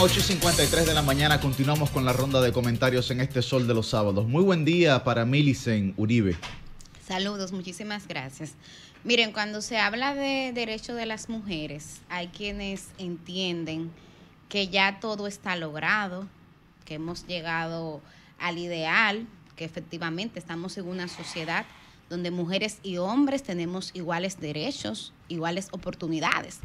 8.53 de la mañana continuamos con la ronda de comentarios en este sol de los sábados. Muy buen día para Milicen Uribe. Saludos, muchísimas gracias. Miren, cuando se habla de derechos de las mujeres, hay quienes entienden que ya todo está logrado, que hemos llegado al ideal, que efectivamente estamos en una sociedad donde mujeres y hombres tenemos iguales derechos, iguales oportunidades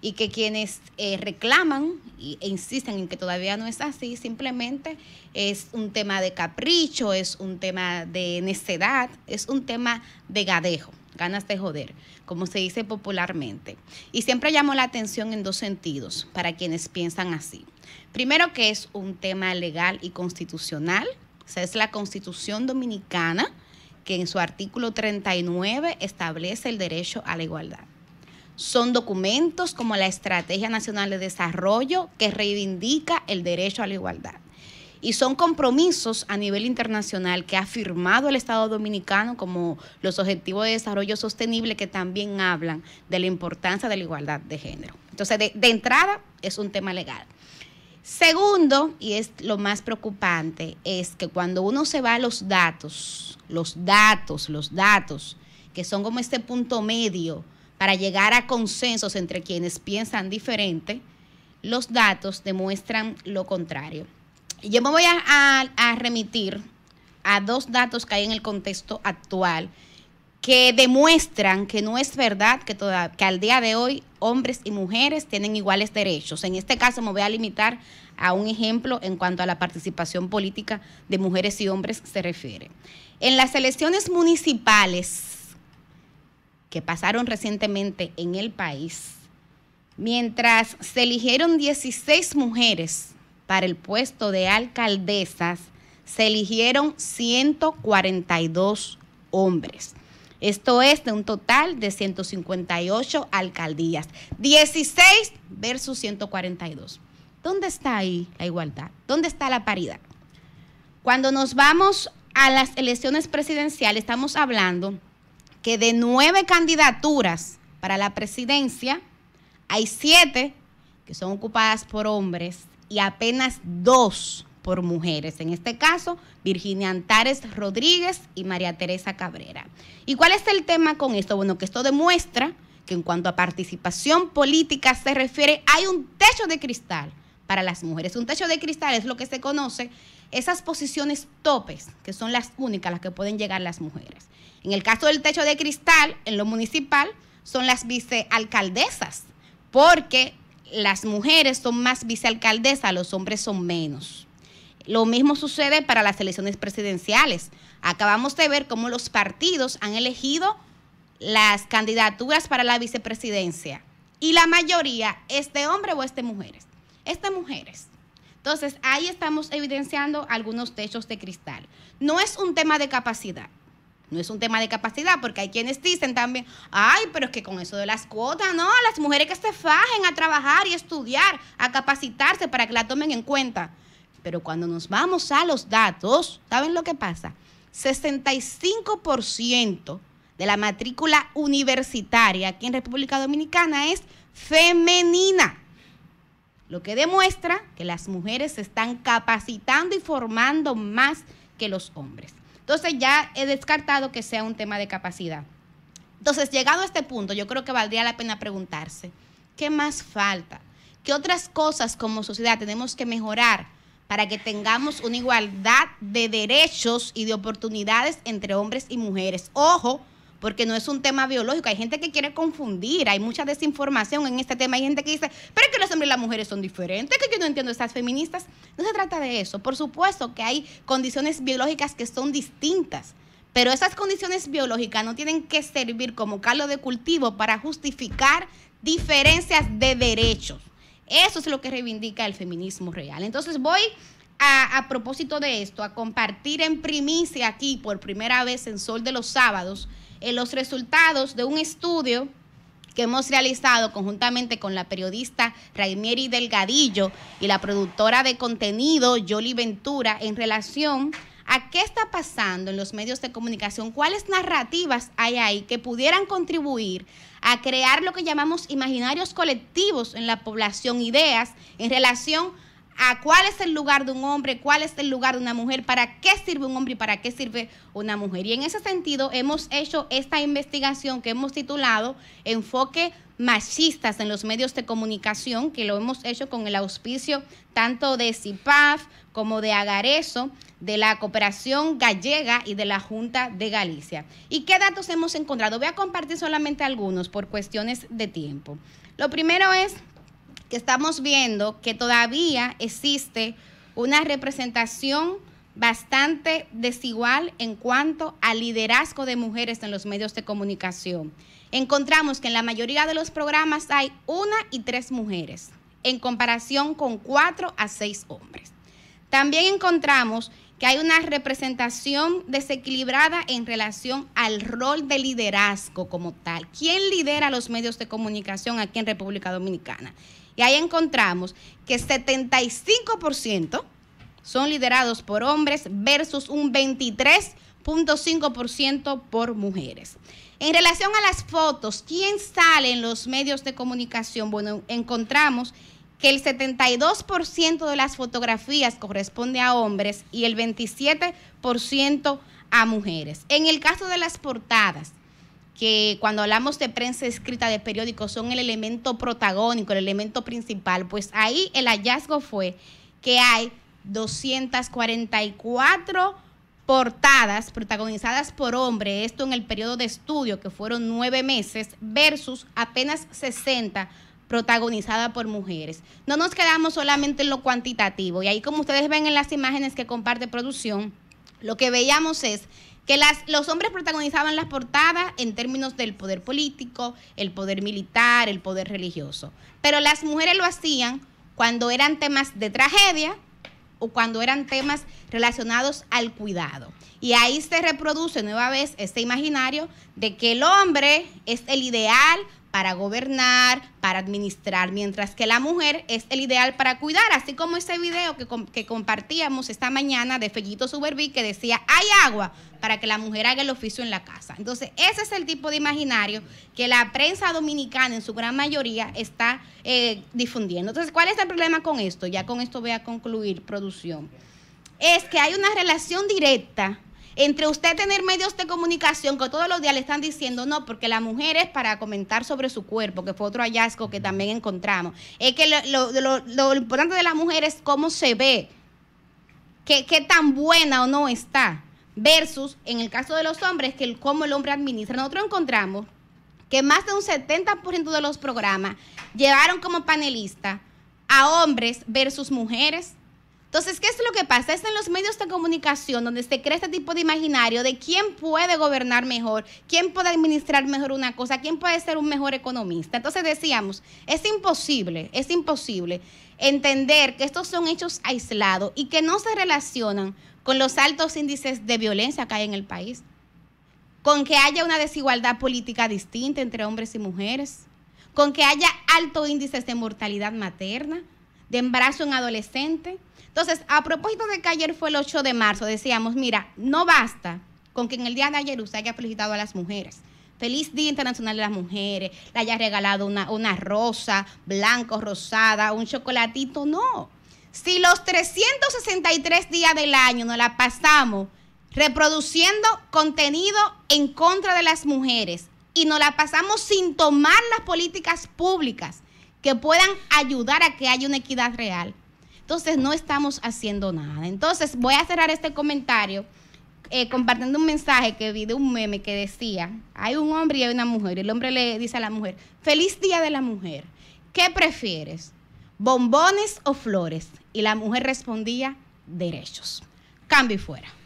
y que quienes eh, reclaman e insisten en que todavía no es así, simplemente es un tema de capricho, es un tema de necedad, es un tema de gadejo, ganas de joder, como se dice popularmente. Y siempre llamo la atención en dos sentidos para quienes piensan así. Primero que es un tema legal y constitucional, o sea, es la constitución dominicana que en su artículo 39 establece el derecho a la igualdad son documentos como la Estrategia Nacional de Desarrollo que reivindica el derecho a la igualdad. Y son compromisos a nivel internacional que ha firmado el Estado dominicano como los Objetivos de Desarrollo Sostenible que también hablan de la importancia de la igualdad de género. Entonces, de, de entrada, es un tema legal. Segundo, y es lo más preocupante, es que cuando uno se va a los datos, los datos, los datos, que son como este punto medio, para llegar a consensos entre quienes piensan diferente, los datos demuestran lo contrario. Yo me voy a, remitir a dos datos que hay en el contexto actual que demuestran que no es verdad que, toda, que al día de hoy hombres y mujeres tienen iguales derechos. En este caso me voy a limitar a un ejemplo en cuanto a la participación política de mujeres y hombres se refiere. En las elecciones municipales que pasaron recientemente en el país, mientras se eligieron 16 mujeres para el puesto de alcaldesas, se eligieron 142 hombres. Esto es de un total de 158 alcaldías. 16 versus 142. ¿Dónde está ahí la igualdad? ¿Dónde está la paridad? Cuando nos vamos a las elecciones presidenciales, estamos hablando que de nueve candidaturas para la presidencia, hay siete que son ocupadas por hombres y apenas dos por mujeres. En este caso, Virginia Antares Rodríguez y María Teresa Cabrera. ¿Y cuál es el tema con esto? Bueno, que esto demuestra que en cuanto a participación política se refiere, hay un techo de cristal para las mujeres. Un techo de cristal es lo que se conoce, esas posiciones topes, que son las únicas a las que pueden llegar las mujeres. En el caso del techo de cristal, en lo municipal, son las vicealcaldesas, porque las mujeres son más vicealcaldesas, los hombres son menos. Lo mismo sucede para las elecciones presidenciales. Acabamos de ver cómo los partidos han elegido las candidaturas para la vicepresidencia y la mayoría es de hombre o es de mujeres. Es de mujeres. Entonces ahí estamos evidenciando algunos techos de cristal. No es un tema de capacidad, no es un tema de capacidad, porque hay quienes dicen también, ay, pero es que con eso de las cuotas, no, las mujeres que se fajen a trabajar y estudiar, a capacitarse para que la tomen en cuenta. Pero cuando nos vamos a los datos, ¿saben lo que pasa? 65% de la matrícula universitaria aquí en República Dominicana es femenina, lo que demuestra que las mujeres se están capacitando y formando más que los hombres. Entonces ya he descartado que sea un tema de capacidad. Entonces, llegado a este punto, yo creo que valdría la pena preguntarse, ¿qué más falta? ¿Qué otras cosas como sociedad tenemos que mejorar para que tengamos una igualdad de derechos y de oportunidades entre hombres y mujeres? Ojo, porque no es un tema biológico. Hay gente que quiere confundir, hay mucha desinformación en este tema. Hay gente que dice, pero es que los hombres y las mujeres son diferentes, que yo no entiendo estas feministas. No se trata de eso. Por supuesto que hay condiciones biológicas que son distintas. Pero esas condiciones biológicas no tienen que servir como caldo de cultivo para justificar diferencias de derechos. Eso es lo que reivindica el feminismo real. Entonces voy a, a propósito de esto, a compartir en primicia aquí por primera vez en Sol de los Sábados en los resultados de un estudio que hemos realizado conjuntamente con la periodista Raimieri Delgadillo y la productora de contenido Yoli Ventura en relación a qué está pasando en los medios de comunicación, cuáles narrativas hay ahí que pudieran contribuir a crear lo que llamamos imaginarios colectivos en la población, ideas en relación a cuál es el lugar de un hombre, cuál es el lugar de una mujer, para qué sirve un hombre y para qué sirve una mujer. Y en ese sentido hemos hecho esta investigación que hemos titulado Enfoque machistas en los medios de comunicación, que lo hemos hecho con el auspicio tanto de CIPAF como de Agareso, de la Cooperación Gallega y de la Junta de Galicia. ¿Y qué datos hemos encontrado? Voy a compartir solamente algunos por cuestiones de tiempo. Lo primero es que estamos viendo que todavía existe una representación bastante desigual en cuanto al liderazgo de mujeres en los medios de comunicación. Encontramos que en la mayoría de los programas hay una y tres mujeres, en comparación con cuatro a seis hombres. También encontramos que hay una representación desequilibrada en relación al rol de liderazgo como tal. ¿Quién lidera los medios de comunicación aquí en República Dominicana? Y ahí encontramos que 75% son liderados por hombres versus un 23.5% por mujeres. En relación a las fotos, ¿quién sale en los medios de comunicación? Bueno, encontramos que el 72% de las fotografías corresponde a hombres y el 27% a mujeres. En el caso de las portadas, que cuando hablamos de prensa escrita de periódicos son el elemento protagónico, el elemento principal, pues ahí el hallazgo fue que hay 244 portadas protagonizadas por hombres, esto en el periodo de estudio que fueron nueve meses, versus apenas 60 protagonizadas por mujeres. No nos quedamos solamente en lo cuantitativo y ahí como ustedes ven en las imágenes que comparte producción, lo que veíamos es que las, los hombres protagonizaban las portadas en términos del poder político, el poder militar, el poder religioso. Pero las mujeres lo hacían cuando eran temas de tragedia o cuando eran temas relacionados al cuidado. Y ahí se reproduce nueva vez este imaginario de que el hombre es el ideal para gobernar, para administrar, mientras que la mujer es el ideal para cuidar, así como ese video que, compartíamos esta mañana de Fellito Suberví que decía, hay agua para que la mujer haga el oficio en la casa. Entonces, ese es el tipo de imaginario que la prensa dominicana en su gran mayoría está eh, difundiendo. Entonces, ¿cuál es el problema con esto? Ya con esto voy a concluir, producción. Es que hay una relación directa entre usted tener medios de comunicación que todos los días le están diciendo no, porque la mujer es para comentar sobre su cuerpo, que fue otro hallazgo que también encontramos. Es que lo, importante de la mujer es cómo se ve, qué, qué tan buena o no está. Versus, en el caso de los hombres, que cómo el hombre administra. Nosotros encontramos que más de un 70% de los programas llevaron como panelista a hombres versus mujeres. Entonces, ¿qué es lo que pasa? Es en los medios de comunicación donde se crea este tipo de imaginario de quién puede gobernar mejor, quién puede administrar mejor una cosa, quién puede ser un mejor economista. Entonces decíamos, es imposible, es imposible entender que estos son hechos aislados y que no se relacionan con los altos índices de violencia que hay en el país, con que haya una desigualdad política distinta entre hombres y mujeres, con que haya altos índices de mortalidad materna de embarazo en adolescente. Entonces, a propósito de que ayer fue el 8 de marzo, decíamos, mira, no basta con que en el día de ayer usted haya felicitado a las mujeres. Feliz Día Internacional de las Mujeres, le haya regalado una, una rosa, blanco, rosada, un chocolatito, no. Si los 363 días del año nos la pasamos reproduciendo contenido en contra de las mujeres y nos la pasamos sin tomar las políticas públicas que puedan ayudar a que haya una equidad real. Entonces no estamos haciendo nada. Entonces voy a cerrar este comentario eh, compartiendo un mensaje que vi de un meme que decía, hay un hombre y hay una mujer. y El hombre le dice a la mujer, feliz día de la mujer. ¿Qué prefieres? ¿Bombones o flores? Y la mujer respondía, derechos. Cambio y fuera.